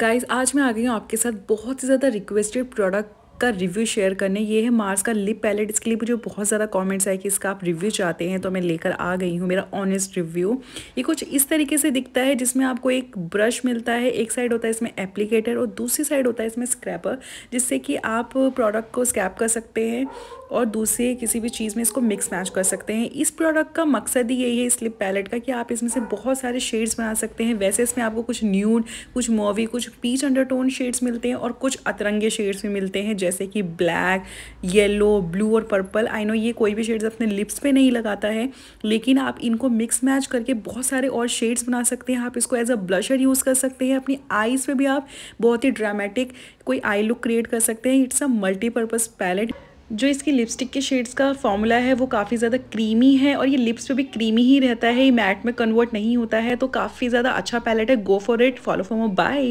guys आज मैं आ गई हूँ आपके साथ बहुत ही ज़्यादा रिक्वेस्टेड प्रोडक्ट का रिव्यू शेयर करने ये है मार्स का लिप पैलेट इसके लिए मुझे बहुत ज़्यादा कमेंट्स आए कि इसका आप रिव्यू चाहते हैं तो मैं लेकर आ गई हूँ मेरा ऑनेस्ट रिव्यू ये कुछ इस तरीके से दिखता है जिसमें आपको एक ब्रश मिलता है एक साइड होता है इसमें एप्लीकेटर और दूसरी साइड होता है इसमें स्क्रैपर जिससे कि आप प्रोडक्ट को स्क्रैप कर सकते हैं और दूसरे किसी भी चीज़ में इसको मिक्स मैच कर सकते हैं इस प्रोडक्ट का मकसद ही यही है इस लिप पैलेट का कि आप इसमें से बहुत सारे शेड्स बना सकते हैं वैसे इसमें आपको कुछ न्यूड कुछ मोवी कुछ पीच अंडरटोन शेड्स मिलते हैं और कुछ अतरंगे शेड्स भी मिलते हैं जैसे जैसे कि ब्लैक येलो ब्लू और पर्पल आई नो ये कोई भी शेड्स अपने लिप्स पे नहीं लगाता है लेकिन आप इनको मिक्स मैच करके बहुत सारे और शेड्स बना सकते हैं आप इसको एज अ ब्लशर यूज़ कर सकते हैं अपनी आईज़ पे भी आप बहुत ही ड्रामेटिक कोई आई लुक क्रिएट कर सकते हैं इट्स अ मल्टीपर्पज़ पैलेट जो इसकी लिपस्टिक के शेड्स का फॉर्मूला है वो काफ़ी ज़्यादा क्रीमी है और ये लिप्स पे भी क्रीमी ही रहता है ये मैट में कन्वर्ट नहीं होता है तो काफ़ी ज़्यादा अच्छा पैलेट है go for it follow for more bye